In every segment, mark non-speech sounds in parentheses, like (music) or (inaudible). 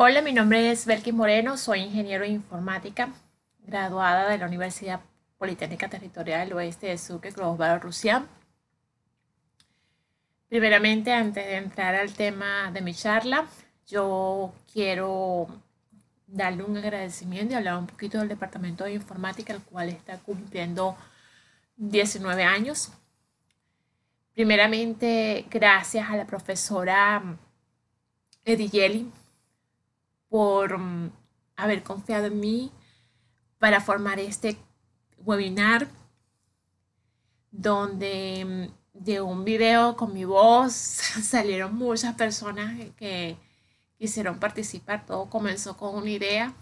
Hola, mi nombre es Belkin Moreno, soy ingeniero en informática, graduada de la Universidad Politécnica Territorial del Oeste de Sucre, Global Rusia. Primeramente, antes de entrar al tema de mi charla, yo quiero darle un agradecimiento y hablar un poquito del Departamento de Informática, el cual está cumpliendo 19 años. Primeramente, gracias a la profesora Eddie por mm, haber confiado en mí para formar este webinar donde mm, de un video con mi voz (laughs) salieron muchas personas que quisieron participar. Todo comenzó con una idea.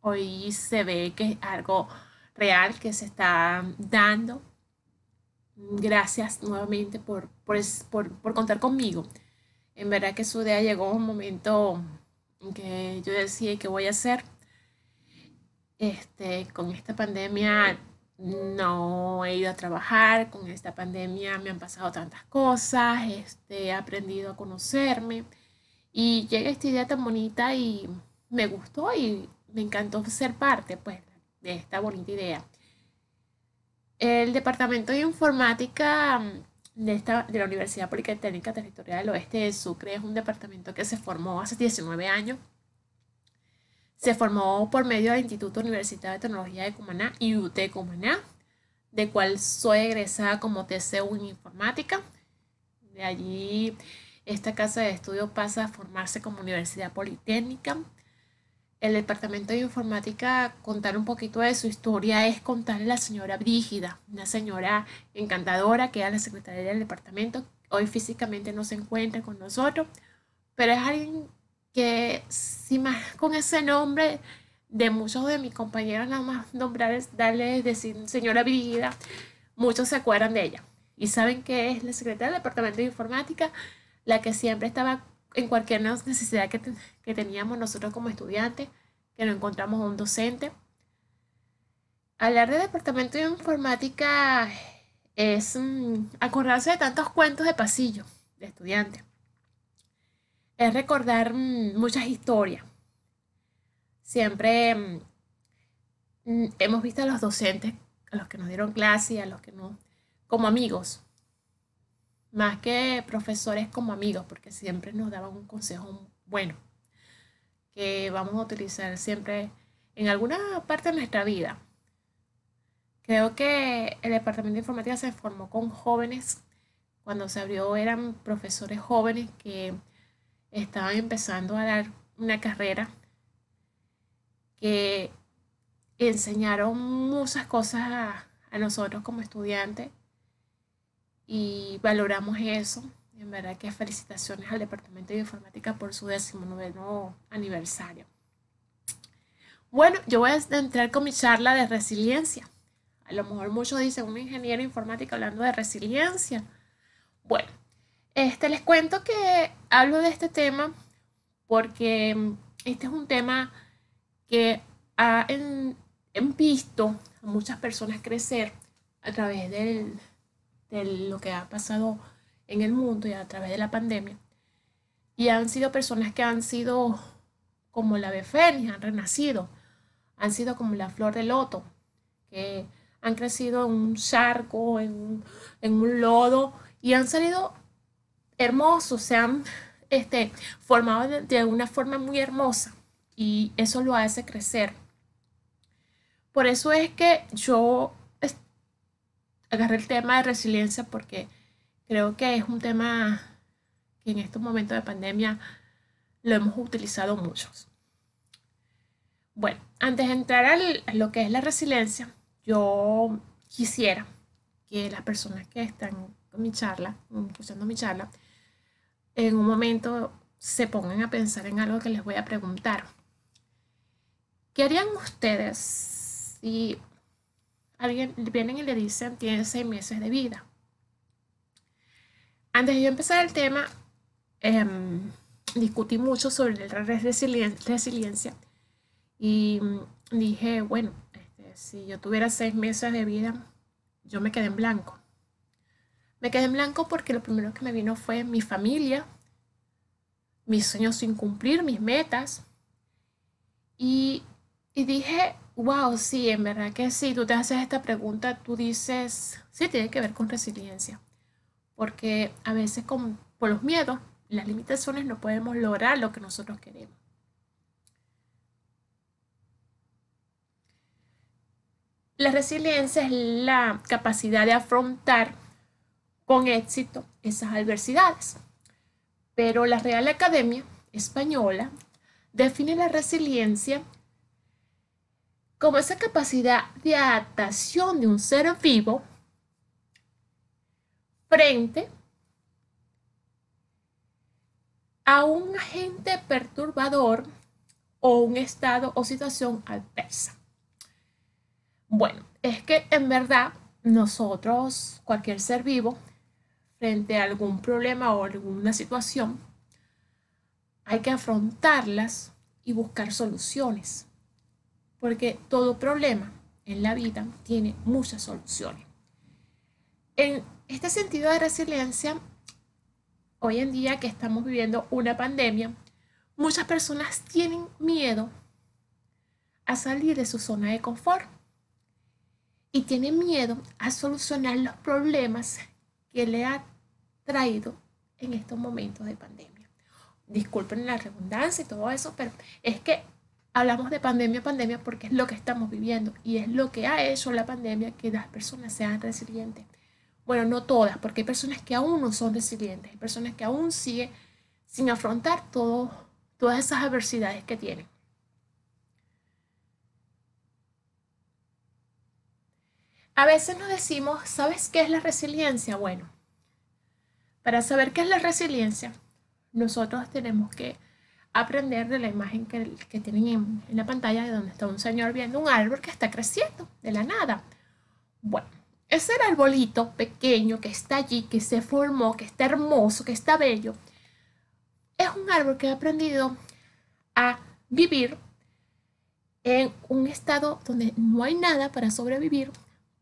Hoy se ve que es algo real que se está dando. Gracias nuevamente por, por, por, contar conmigo. En verdad que su idea llegó a un momento que yo decía que voy a hacer. Este, con esta pandemia no he ido a trabajar, con esta pandemia me han pasado tantas cosas, este, he aprendido a conocerme y llega esta idea tan bonita y me gustó y me encantó ser parte pues, de esta bonita idea. El departamento de informática de, de la Universidad Politécnica Territorial del Oeste de Sucre es un departamento que se formó hace 19 años. Se formó por medio del Instituto Universitario de Tecnología de Cumaná y UT Cumaná, de cual soy egresada como TCU en Informática. De allí, esta casa de estudio pasa a formarse como Universidad Politécnica el departamento de informática contar un poquito de su historia es contarle la señora Brígida, una señora encantadora que era la secretaria del departamento. Hoy físicamente no se encuentra con nosotros, pero es alguien que, si más con ese nombre de muchos de mis compañeros, nada más nombrarles, darles decir señora Brígida, muchos se acuerdan de ella y saben que es la secretaria del departamento de informática la que siempre estaba en cualquier necesidad que, teníamos nosotros como estudiantes, que no encontramos un docente. Hablar de departamento de informática es mm, acordarse de tantos cuentos de pasillo de estudiantes. Es recordar mm, muchas historias. Siempre mm, hemos visto a los docentes, a los que nos dieron clase, a los que no, como amigos más que profesores como amigos, porque siempre nos daban un consejo bueno, que vamos a utilizar siempre en alguna parte de nuestra vida. Creo que el Departamento de Informática se formó con jóvenes. Cuando se abrió eran profesores jóvenes que estaban empezando a dar una carrera, que enseñaron muchas cosas a, nosotros como estudiantes y valoramos eso. En verdad que felicitaciones al Departamento de Informática por su decimonoveno aniversario. Bueno, yo voy a entrar con mi charla de resiliencia. A lo mejor muchos dicen, un ingeniero informático hablando de resiliencia. Bueno, este, les cuento que hablo de este tema porque este es un tema que ha visto a muchas personas crecer a través del, de lo que ha pasado en el mundo y a través de la pandemia. Y han sido personas que han sido como la ave han renacido, han sido como la flor de loto, que han crecido en un charco, en un, lodo y han salido hermosos, se han este, formado de una forma muy hermosa y eso lo hace crecer. Por eso es que yo agarré el tema de resiliencia porque creo que es un tema que en estos momentos de pandemia lo hemos utilizado muchos. Bueno, antes de entrar a lo que es la resiliencia, yo quisiera que las personas que están con mi charla, escuchando mi charla, en un momento se pongan a pensar en algo que les voy a preguntar. ¿Qué harían ustedes si alguien, vienen y le dicen tiene seis meses de vida. Antes de yo empezar el tema, em, discutí mucho sobre la resiliencia y mm, dije, bueno, este, si yo tuviera seis meses de vida, yo me quedé en blanco. Me quedé en blanco porque lo primero que me vino fue mi familia, mis sueños sin cumplir, mis metas. Y, y dije, Wow, sí, en verdad que sí. Tú te haces esta pregunta, tú dices, sí, tiene que ver con resiliencia. Porque a veces con, por los miedos, las limitaciones, no podemos lograr lo que nosotros queremos. La resiliencia es la capacidad de afrontar con éxito esas adversidades. Pero la Real Academia Española define la resiliencia como esa capacidad de adaptación de un ser vivo frente a un agente perturbador o un estado o situación adversa. Bueno, es que en verdad nosotros, cualquier ser vivo, frente a algún problema o alguna situación, hay que afrontarlas y buscar soluciones porque todo problema en la vida tiene muchas soluciones. En este sentido de resiliencia, hoy en día que estamos viviendo una pandemia, muchas personas tienen miedo a salir de su zona de confort y tienen miedo a solucionar los problemas que le ha traído en estos momentos de pandemia. Disculpen la redundancia y todo eso, pero es que hablamos de pandemia, pandemia, porque es lo que estamos viviendo y es lo que ha hecho la pandemia que las personas sean resilientes. Bueno, no todas, porque hay personas que aún no son resilientes, hay personas que aún siguen sin afrontar todas esas adversidades que tienen. A veces nos decimos, ¿sabes qué es la resiliencia? Bueno, para saber qué es la resiliencia, nosotros tenemos que aprender de la imagen que, que tienen en, la pantalla de donde está un señor viendo un árbol que está creciendo de la nada. Bueno, ese arbolito pequeño que está allí, que se formó, que está hermoso, que está bello, es un árbol que ha aprendido a vivir en un estado donde no hay nada para sobrevivir,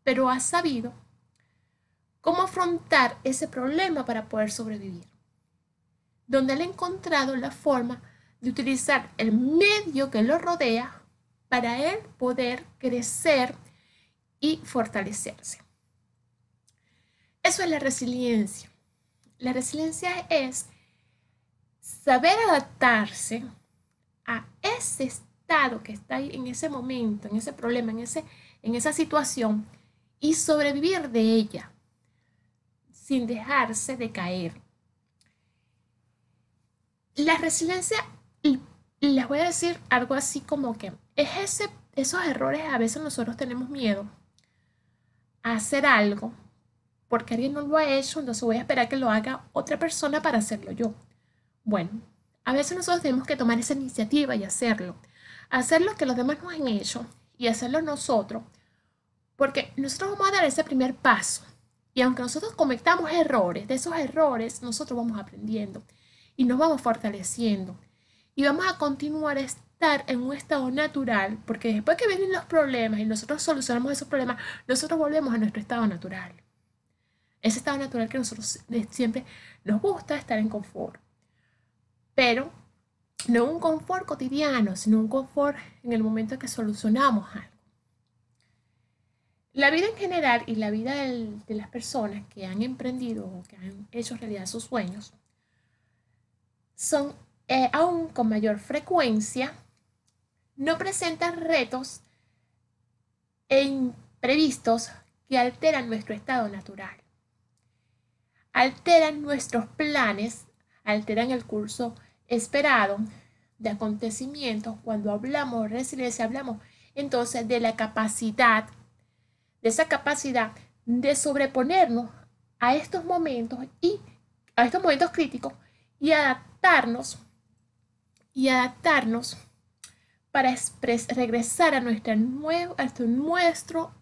pero ha sabido cómo afrontar ese problema para poder sobrevivir, donde él ha encontrado la forma de utilizar el medio que lo rodea para él poder crecer y fortalecerse. Eso es la resiliencia. La resiliencia es saber adaptarse a ese estado que está ahí en ese momento, en ese problema, en, ese, en esa situación y sobrevivir de ella sin dejarse de caer. La resiliencia les voy a decir algo así como que es ese, esos errores a veces nosotros tenemos miedo a hacer algo porque alguien no lo ha hecho, entonces voy a esperar que lo haga otra persona para hacerlo yo. Bueno, a veces nosotros tenemos que tomar esa iniciativa y hacerlo. Hacer lo que los demás no han hecho y hacerlo nosotros. Porque nosotros vamos a dar ese primer paso. Y aunque nosotros cometamos errores, de esos errores nosotros vamos aprendiendo y nos vamos fortaleciendo y vamos a continuar a estar en un estado natural, porque después que vienen los problemas y nosotros solucionamos esos problemas, nosotros volvemos a nuestro estado natural. Ese estado natural que nosotros eh, siempre nos gusta estar en confort. Pero no un confort cotidiano, sino un confort en el momento en que solucionamos algo. La vida en general y la vida de las personas que han emprendido o que han hecho realidad sus sueños son eh, aún con mayor frecuencia, no presentan retos e imprevistos que alteran nuestro estado natural. Alteran nuestros planes, alteran el curso esperado de acontecimientos. Cuando hablamos de resiliencia, hablamos entonces de la capacidad, de esa capacidad de sobreponernos a estos momentos y a estos momentos críticos y adaptarnos y adaptarnos para regresar a, nuestra nuestro,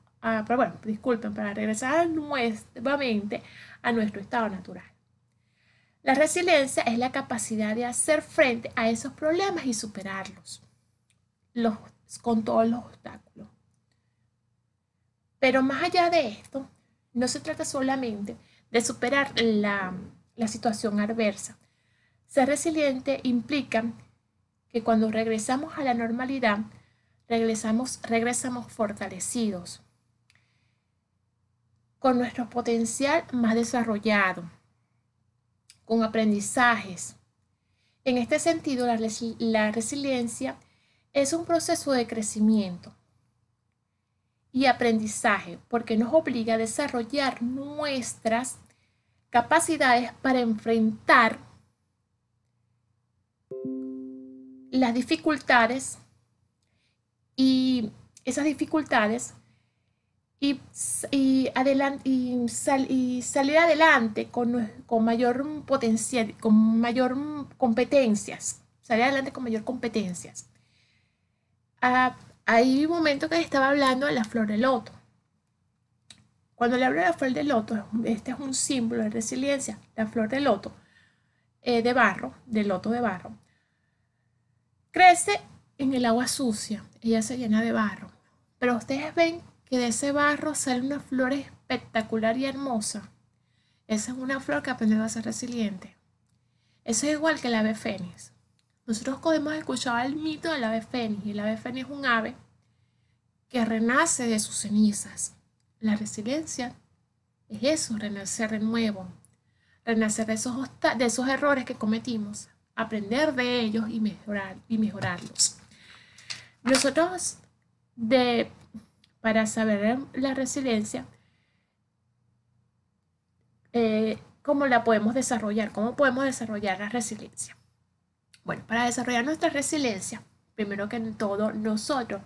bueno, disculpen, para regresar nuevamente a nuestro estado natural. La resiliencia es la capacidad de hacer frente a esos problemas y superarlos los, con todos los obstáculos. Pero más allá de esto, no se trata solamente de superar la, la situación adversa. Ser resiliente implica que cuando regresamos a la normalidad, regresamos, regresamos fortalecidos, con nuestro potencial más desarrollado, con aprendizajes. En este sentido, la, la resiliencia es un proceso de crecimiento y aprendizaje porque nos obliga a desarrollar nuestras capacidades para enfrentar las dificultades y esas dificultades y, adelante, y, salir adelante con, mayor potencial, con mayor competencias, salir adelante con mayor competencias. Ah, hay un momento que estaba hablando de la flor del loto. Cuando le hablo de la flor de loto, este es un símbolo de resiliencia, la flor de loto eh, de barro, de loto de barro crece en el agua sucia, ella se llena de barro, pero ustedes ven que de ese barro sale una flor espectacular y hermosa. Esa es una flor que ha aprendido a ser resiliente. Eso es igual que el ave fénix. Nosotros hemos escuchado el mito del ave fénix. El ave fénix es un ave que renace de sus cenizas. La resiliencia es eso, renacer de nuevo, renacer de esos, de esos errores que cometimos aprender de ellos y, mejorar, y mejorarlos. Nosotros, de, para saber la resiliencia, eh, ¿cómo la podemos desarrollar? ¿Cómo podemos desarrollar la resiliencia? Bueno, para desarrollar nuestra resiliencia, primero que todo, nosotros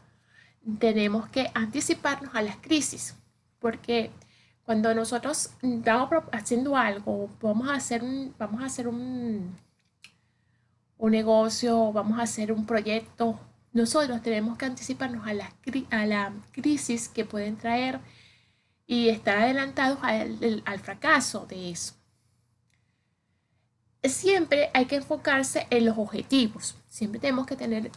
tenemos que anticiparnos a las crisis, porque cuando nosotros estamos haciendo algo, vamos a hacer vamos a hacer un, un negocio, vamos a hacer un proyecto, nosotros tenemos que anticiparnos a la, a la crisis que pueden traer y estar adelantados al, fracaso de eso. Siempre hay que enfocarse en los objetivos. Siempre tenemos que tener,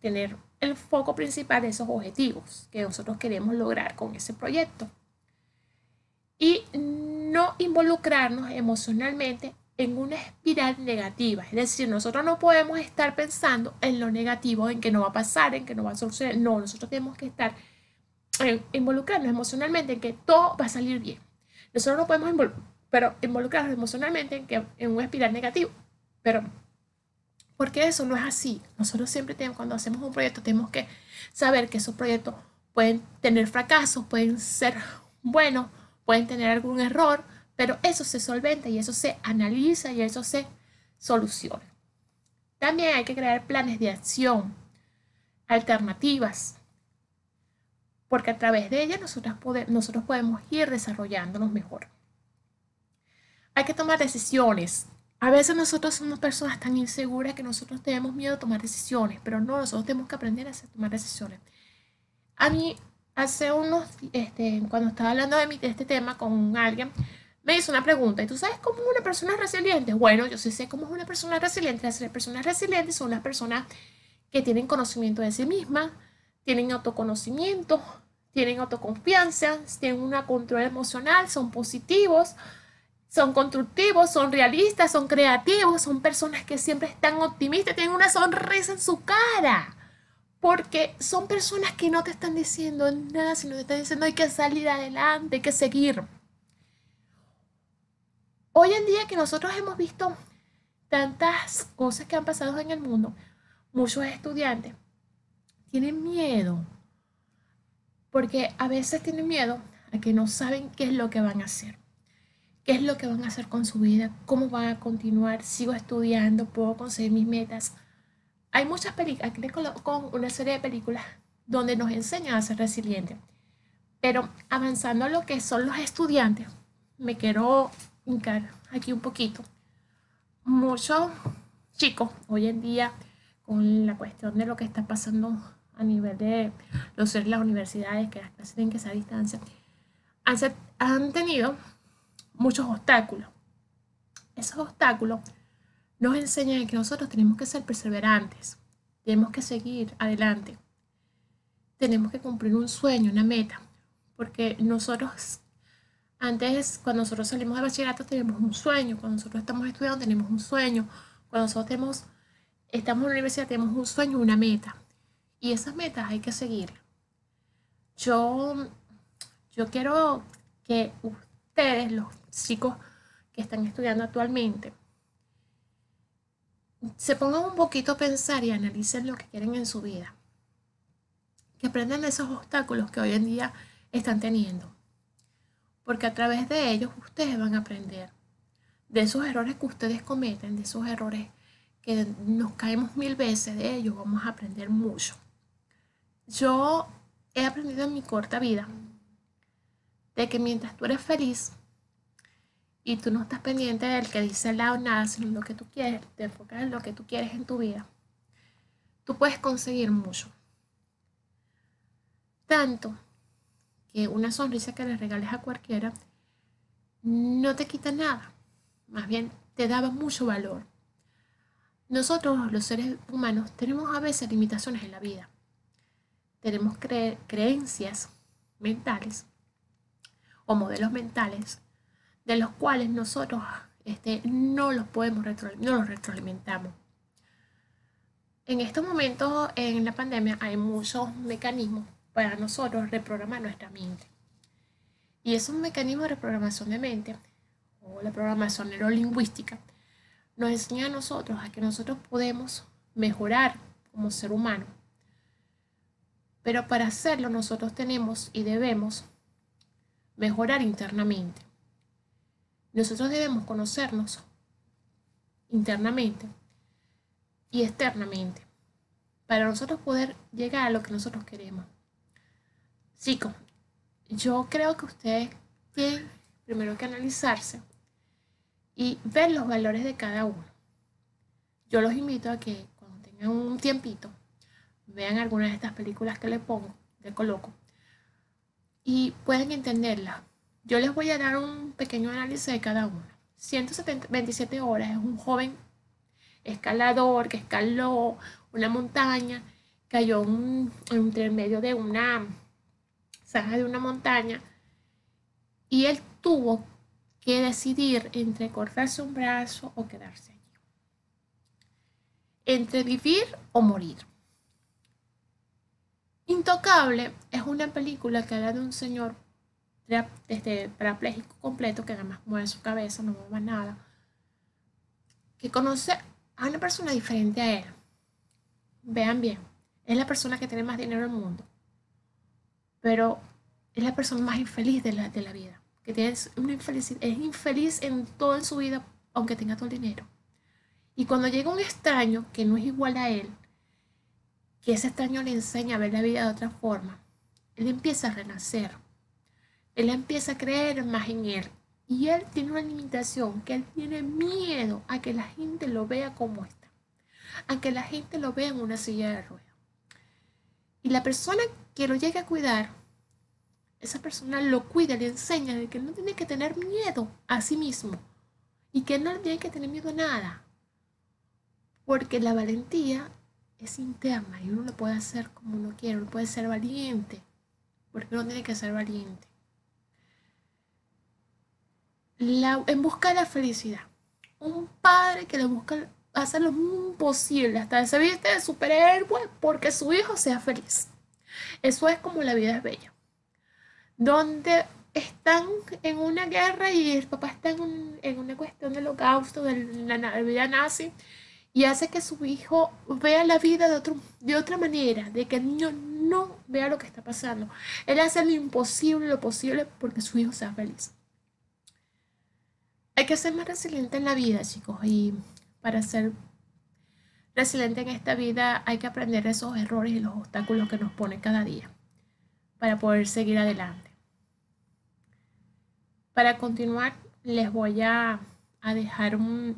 tener el foco principal de esos objetivos que nosotros queremos lograr con ese proyecto. Y no involucrarnos emocionalmente en una espiral negativa. Es decir, nosotros no podemos estar pensando en lo negativo, en que no va a pasar, en que no va a suceder. No, nosotros tenemos que estar eh, involucrarnos emocionalmente en que todo va a salir bien. Nosotros no podemos pero involucrarnos emocionalmente en, que, en una espiral negativa. Pero, porque eso no es así. Nosotros siempre tenemos, cuando hacemos un proyecto, tenemos que saber que esos proyectos pueden tener fracasos, pueden ser buenos, pueden tener algún error, pero eso se solventa y eso se analiza y eso se soluciona. También hay que crear planes de acción, alternativas, porque a través de ellas nosotros, nosotros podemos ir desarrollándonos mejor. Hay que tomar decisiones. A veces nosotros somos personas tan inseguras que nosotros tenemos miedo a tomar decisiones, pero no, nosotros tenemos que aprender a tomar decisiones. A mí, hace unos, este, cuando estaba hablando de este tema con alguien, me hizo una pregunta, ¿y tú sabes cómo es una persona resiliente? Bueno, yo sí sé cómo es una persona resiliente. Las personas resilientes son las personas que tienen conocimiento de sí misma, tienen autoconocimiento, tienen autoconfianza, tienen una control emocional, son positivos, son constructivos, son realistas, son creativos, son personas que siempre están optimistas, tienen una sonrisa en su cara. Porque son personas que no te están diciendo nada, sino te están diciendo hay que salir adelante, hay que seguir. Hoy en día que nosotros hemos visto tantas cosas que han pasado en el mundo, muchos estudiantes tienen miedo, porque a veces tienen miedo a que no saben qué es lo que van a hacer, qué es lo que van a hacer con su vida, cómo van a continuar, sigo estudiando, puedo conseguir mis metas. Hay muchas películas, aquí les con una serie de películas donde nos enseñan a ser resilientes, pero avanzando a lo que son los estudiantes, me quiero hincar aquí un poquito. Muchos chicos hoy en día con la cuestión de lo que está pasando a nivel de los seres las universidades, que las clases tienen que ser a distancia, han, han tenido muchos obstáculos. Esos obstáculos nos enseñan que nosotros tenemos que ser perseverantes, tenemos que seguir adelante, tenemos que cumplir un sueño, una meta, porque nosotros antes, cuando nosotros salimos de bachillerato, tenemos un sueño. Cuando nosotros estamos estudiando, tenemos un sueño. Cuando nosotros estamos en la universidad, tenemos un sueño, una meta. Y esas metas hay que seguir. Yo, yo quiero que ustedes, los chicos que están estudiando actualmente, se pongan un poquito a pensar y analicen lo que quieren en su vida. Que aprendan esos obstáculos que hoy en día están teniendo porque a través de ellos ustedes van a aprender de esos errores que ustedes cometen, de esos errores que nos caemos mil veces, de ellos vamos a aprender mucho. Yo he aprendido en mi corta vida de que mientras tú eres feliz y tú no estás pendiente del que dice la lado nada, sino lo que tú quieres, te enfocas en lo que tú quieres en tu vida, tú puedes conseguir mucho. Tanto una sonrisa que le regales a cualquiera no te quita nada, más bien te daba mucho valor. Nosotros, los seres humanos, tenemos a veces limitaciones en la vida. Tenemos creencias mentales o modelos mentales de los cuales nosotros este, no los podemos no los retroalimentamos. En estos momentos en la pandemia hay muchos mecanismos para nosotros reprogramar nuestra mente. Y esos mecanismos de reprogramación de mente, o la programación neurolingüística, nos enseña a nosotros a que nosotros podemos mejorar como ser humano. Pero para hacerlo nosotros tenemos y debemos mejorar internamente. Nosotros debemos conocernos internamente y externamente para nosotros poder llegar a lo que nosotros queremos. Chicos, yo creo que ustedes tienen primero que analizarse y ver los valores de cada uno. Yo los invito a que cuando tengan un tiempito, vean algunas de estas películas que le pongo, le coloco, y pueden entenderlas. Yo les voy a dar un pequeño análisis de cada uno. 127 horas es un joven escalador que escaló una montaña, cayó un, entre medio de una Saja de una montaña, y él tuvo que decidir entre cortarse un brazo o quedarse allí, entre vivir o morir. Intocable es una película que habla de un señor desde parapléjico completo, que además mueve su cabeza, no mueve nada, que conoce a una persona diferente a él. Vean bien, es la persona que tiene más dinero el mundo, pero es la persona más infeliz de la, de la vida, que tiene una es infeliz en toda su vida, aunque tenga todo el dinero. Y cuando llega un extraño que no es igual a él, que ese extraño le enseña a ver la vida de otra forma, él empieza a renacer, él empieza a creer más en él. Y él tiene una limitación, que él tiene miedo a que la gente lo vea como está, a que la gente lo vea en una silla de ruedas. Y la persona que lo llegue a cuidar, esa persona lo cuida, le enseña de que no tiene que tener miedo a sí mismo y que no tiene que tener miedo a nada. Porque la valentía es interna y uno lo puede hacer como uno quiere, uno puede ser valiente, porque uno tiene que ser valiente. en busca de la felicidad. Un padre que le busca hacer lo imposible, hasta se viste de superhéroe porque su hijo sea feliz. Eso es como La vida es bella. Donde están en una guerra y el papá está en, una cuestión de holocausto, de la, vida nazi, y hace que su hijo vea la vida de, otro, de otra manera, de que el niño no vea lo que está pasando. Él hace lo imposible, lo posible, porque su hijo sea feliz. Hay que ser más resiliente en la vida, chicos, y para ser resiliente en esta vida, hay que aprender esos errores y los obstáculos que nos pone cada día para poder seguir adelante. Para continuar, les voy a, dejar un,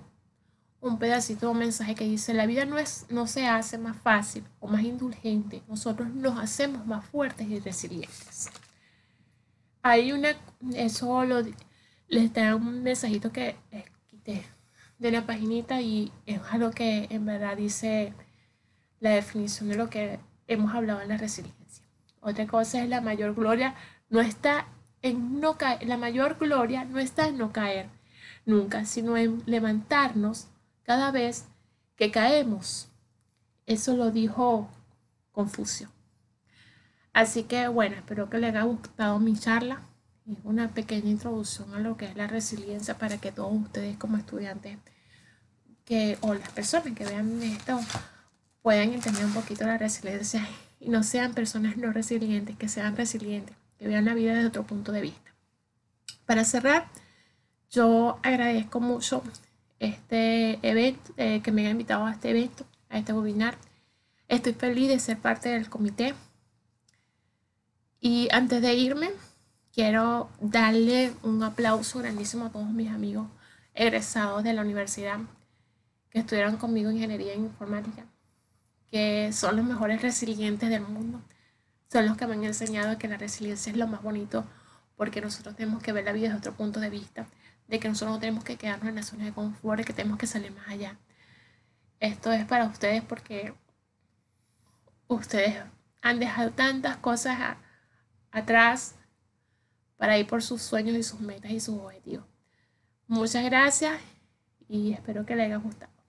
pedacito de un mensaje que dice, la vida no, es, no se hace más fácil o más indulgente, nosotros nos hacemos más fuertes y resilientes. Hay una, eso lo, les da un mensajito que eh, quité de la paginita y es algo que en verdad dice la definición de lo que hemos hablado en la resiliencia. Otra cosa es la mayor gloria no está en no caer, la mayor gloria no está en no caer nunca, sino en levantarnos cada vez que caemos. Eso lo dijo Confucio. Así que bueno, espero que les haya gustado mi charla una pequeña introducción a lo que es la resiliencia para que todos ustedes como estudiantes que, o las personas que vean esto puedan entender un poquito la resiliencia y no sean personas no resilientes, que sean resilientes, que vean la vida desde otro punto de vista. Para cerrar, yo agradezco mucho este evento, eh, que me haya invitado a este evento, a este webinar. Estoy feliz de ser parte del comité. Y antes de irme, quiero darle un aplauso grandísimo a todos mis amigos egresados de la universidad que estuvieron conmigo ingeniería e informática, que son los mejores resilientes del mundo. Son los que me han enseñado que la resiliencia es lo más bonito porque nosotros tenemos que ver la vida desde otro punto de vista, de que nosotros no tenemos que quedarnos en la zona de confort, que tenemos que salir más allá. Esto es para ustedes porque ustedes han dejado tantas cosas atrás para ir por sus sueños y sus metas y sus objetivos. Muchas gracias y espero que les haya gustado.